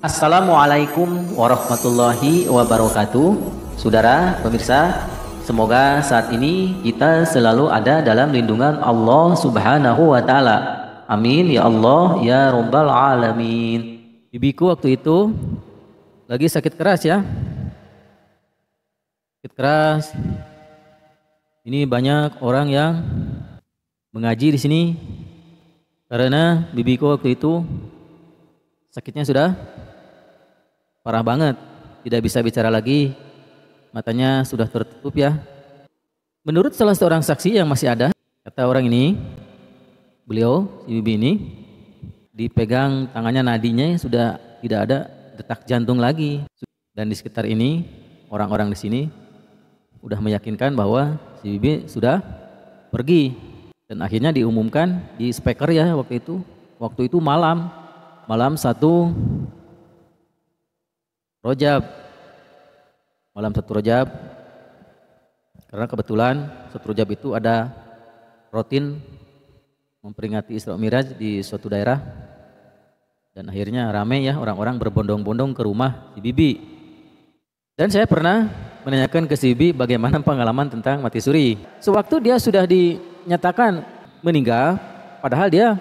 Assalamualaikum warahmatullahi wabarakatuh Saudara, pemirsa Semoga saat ini kita selalu ada dalam lindungan Allah subhanahu wa ta'ala Amin ya Allah ya Rabbal alamin Bibiku waktu itu lagi sakit keras ya Sakit keras Ini banyak orang yang mengaji di sini karena bibiku waktu itu sakitnya sudah parah banget, tidak bisa bicara lagi, matanya sudah tertutup ya. Menurut salah seorang saksi yang masih ada, kata orang ini, beliau, si bibi ini, dipegang tangannya nadinya sudah tidak ada detak jantung lagi. Dan di sekitar ini, orang-orang di sini sudah meyakinkan bahwa si bibi sudah pergi. Dan akhirnya diumumkan di speaker ya waktu itu. Waktu itu malam, malam 1 Rojab malam satu Rojab karena kebetulan satu Rojab itu ada rutin memperingati Isra Miraj di suatu daerah dan akhirnya rame ya orang-orang berbondong-bondong ke rumah si Bibi dan saya pernah menanyakan ke si Bibi bagaimana pengalaman tentang mati suri sewaktu dia sudah dinyatakan meninggal padahal dia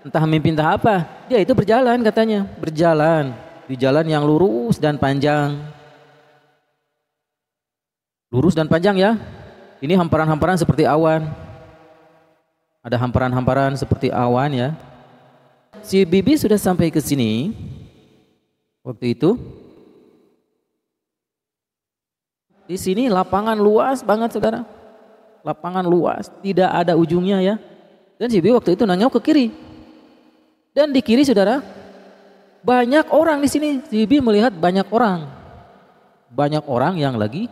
entah mimpi entah apa dia itu berjalan katanya berjalan di jalan yang lurus dan panjang. Lurus dan panjang ya. Ini hamparan-hamparan seperti awan. Ada hamparan-hamparan seperti awan ya. Si Bibi sudah sampai ke sini waktu itu. Di sini lapangan luas banget saudara. Lapangan luas, tidak ada ujungnya ya. Dan si Bibi waktu itu nanya ke kiri. Dan di kiri saudara banyak orang di sini Bibi melihat banyak orang. Banyak orang yang lagi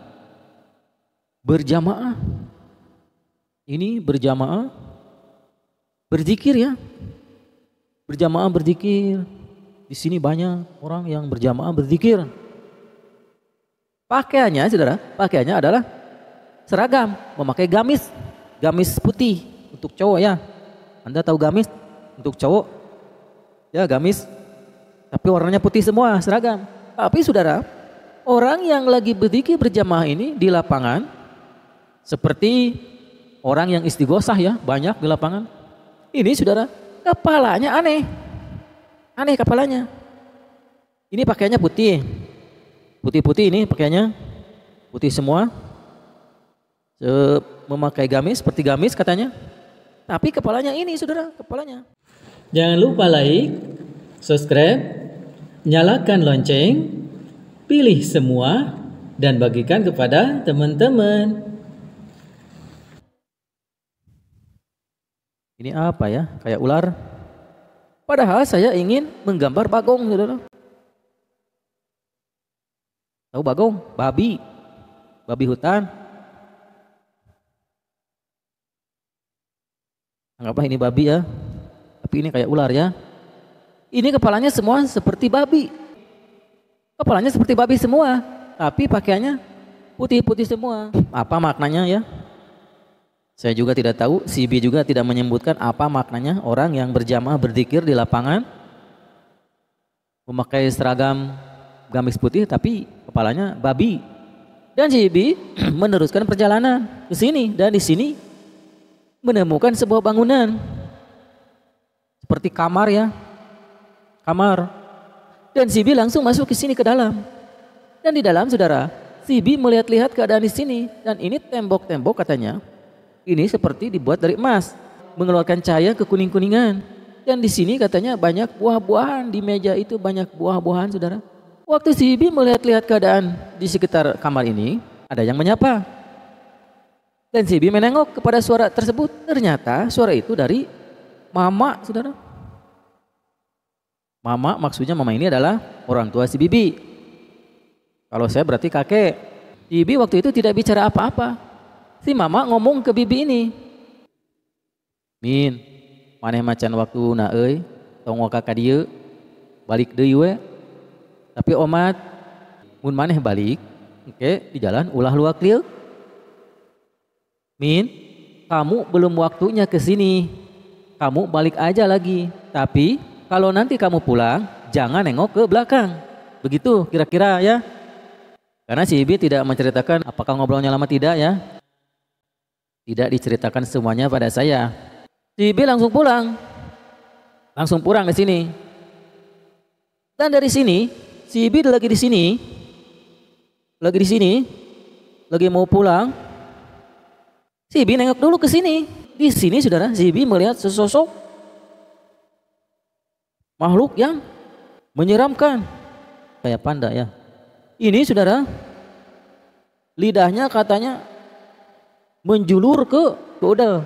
berjamaah. Ini berjamaah berzikir ya. Berjamaah berzikir. Di sini banyak orang yang berjamaah berzikir. Pakaiannya, saudara, pakaiannya adalah seragam, memakai gamis, gamis putih untuk cowok ya. Anda tahu gamis untuk cowok? Ya, gamis tapi warnanya putih semua seragam. Tapi saudara, orang yang lagi berzikir berjamaah ini di lapangan seperti orang yang istighosah ya, banyak di lapangan. Ini saudara, kepalanya aneh. Aneh kepalanya. Ini pakaiannya putih. Putih-putih ini pakaiannya putih semua. Memakai gamis seperti gamis katanya. Tapi kepalanya ini saudara, kepalanya. Jangan lupa like, subscribe, nyalakan lonceng, pilih semua, dan bagikan kepada teman-teman. Ini apa ya? Kayak ular. Padahal saya ingin menggambar bagong, saudara. Tahu bagong? Babi. Babi hutan. Anggaplah ini babi ya. Tapi ini kayak ular ya. Ini kepalanya semua seperti babi. Kepalanya seperti babi semua, tapi pakaiannya putih-putih semua. Apa maknanya ya? Saya juga tidak tahu, CB juga tidak menyebutkan apa maknanya orang yang berjamaah berzikir di lapangan memakai seragam gamis putih tapi kepalanya babi. Dan Sibi meneruskan perjalanan ke sini dan di sini menemukan sebuah bangunan seperti kamar ya, kamar. Dan Sibi langsung masuk ke sini ke dalam. Dan di dalam saudara, Sibi melihat-lihat keadaan di sini. Dan ini tembok-tembok katanya. Ini seperti dibuat dari emas. Mengeluarkan cahaya kekuning-kuningan. Dan di sini katanya banyak buah-buahan. Di meja itu banyak buah-buahan saudara. Waktu Sibi melihat-lihat keadaan di sekitar kamar ini. Ada yang menyapa. Dan Sibi menengok kepada suara tersebut. Ternyata suara itu dari mama saudara. Mama maksudnya mama ini adalah orang tua si bibi. Kalau saya berarti kakek. Bibi waktu itu tidak bicara apa-apa. Si mama ngomong ke bibi ini. Min, mana macan waktu na euy, tong kakak dia balik deui we. Tapi omat mun maneh balik, oke di jalan ulah luak liu. Min, kamu belum waktunya ke sini. Kamu balik aja lagi. Tapi kalau nanti kamu pulang, jangan nengok ke belakang. Begitu kira-kira ya. Karena si Ibi tidak menceritakan apakah ngobrolnya lama tidak ya. Tidak diceritakan semuanya pada saya. Si Ibi langsung pulang. Langsung pulang ke sini. Dan dari sini, si Ibi lagi di sini. Lagi di sini. Lagi mau pulang. Si Ibi nengok dulu ke sini. Di sini saudara, si Ibi melihat sesosok makhluk yang menyeramkan kayak panda ya. Ini saudara lidahnya katanya menjulur ke ke udal.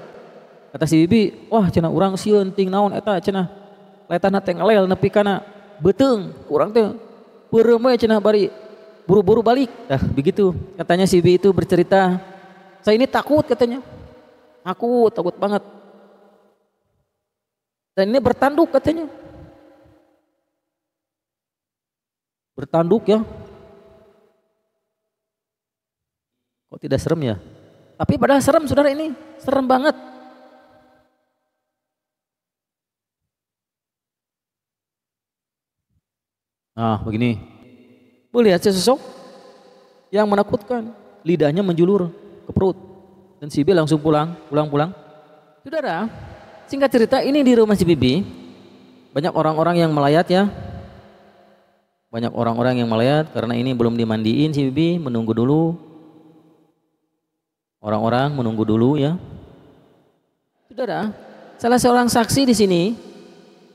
Kata si bibi, wah cina orang siun ting naon eta cina letana ngelel nepi kana beteng kurang teh peremai cina bari buru-buru balik. Nah begitu katanya si bibi itu bercerita saya ini takut katanya aku takut banget dan ini bertanduk katanya bertanduk ya. Kok tidak serem ya? Tapi padahal serem saudara ini, serem banget. Nah begini, boleh lihat sesosok yang menakutkan, lidahnya menjulur ke perut. Dan si B langsung pulang, pulang-pulang. Saudara, singkat cerita ini di rumah si Bibi, banyak orang-orang yang melayat ya, banyak orang-orang yang melihat karena ini belum dimandiin si bibi, menunggu dulu. Orang-orang menunggu dulu ya. Saudara, salah seorang saksi di sini,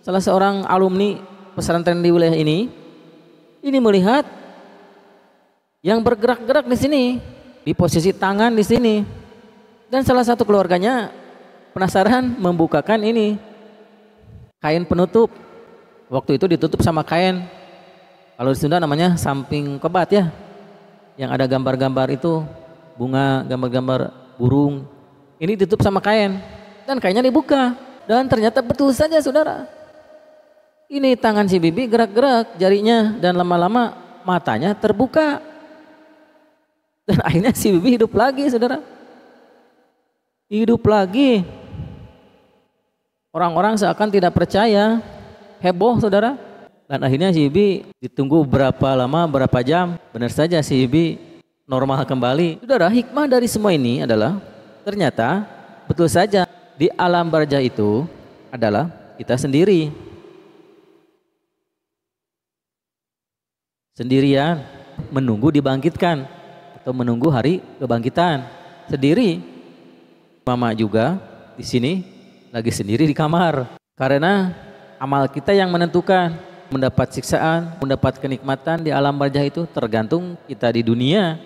salah seorang alumni pesantren di wilayah ini, ini melihat yang bergerak-gerak di sini, di posisi tangan di sini. Dan salah satu keluarganya penasaran membukakan ini kain penutup. Waktu itu ditutup sama kain kalau di Sunda namanya samping kebat ya. Yang ada gambar-gambar itu bunga, gambar-gambar burung. Ini ditutup sama kain dan kainnya dibuka. Dan ternyata betul saja saudara. Ini tangan si bibi gerak-gerak jarinya dan lama-lama matanya terbuka. Dan akhirnya si bibi hidup lagi saudara. Hidup lagi. Orang-orang seakan tidak percaya, heboh saudara dan akhirnya si Ibi ditunggu berapa lama, berapa jam. Benar saja si Ibi normal kembali. Saudara, hikmah dari semua ini adalah ternyata betul saja di alam barzah itu adalah kita sendiri. Sendirian menunggu dibangkitkan atau menunggu hari kebangkitan. Sendiri mama juga di sini lagi sendiri di kamar karena amal kita yang menentukan mendapat siksaan, mendapat kenikmatan di alam barzah itu tergantung kita di dunia.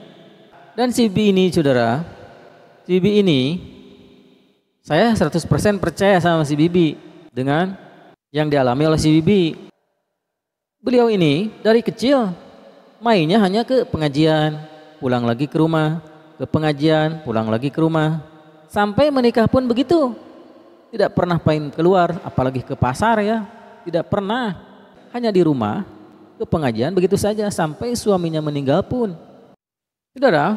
Dan si ini saudara, si ini saya 100% percaya sama si bibi dengan yang dialami oleh si bibi. Beliau ini dari kecil mainnya hanya ke pengajian, pulang lagi ke rumah, ke pengajian, pulang lagi ke rumah. Sampai menikah pun begitu. Tidak pernah main keluar, apalagi ke pasar ya. Tidak pernah hanya di rumah ke pengajian begitu saja sampai suaminya meninggal pun. Saudara,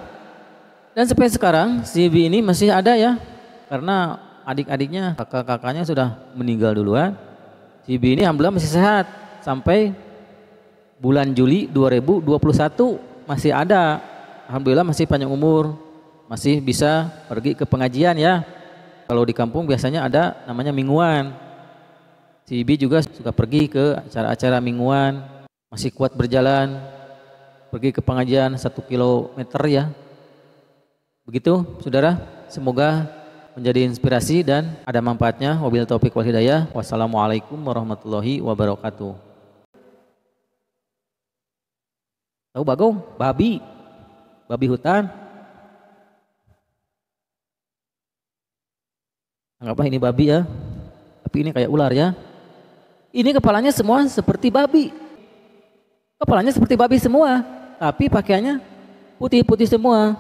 dan sampai sekarang si Bibi ini masih ada ya karena adik-adiknya, kakak-kakaknya sudah meninggal duluan. Si Bibi ini alhamdulillah masih sehat sampai bulan Juli 2021 masih ada. Alhamdulillah masih panjang umur, masih bisa pergi ke pengajian ya. Kalau di kampung biasanya ada namanya mingguan. Si Ibi juga suka pergi ke acara-acara mingguan, masih kuat berjalan, pergi ke pengajian satu kilometer ya. Begitu, saudara. Semoga menjadi inspirasi dan ada manfaatnya. Wabil topik wal hidayah. Wassalamualaikum warahmatullahi wabarakatuh. Tahu bagong? Babi. Babi hutan. Anggaplah ini babi ya. Tapi ini kayak ular ya. Ini kepalanya semua seperti babi. Kepalanya seperti babi semua, tapi pakaiannya putih-putih semua.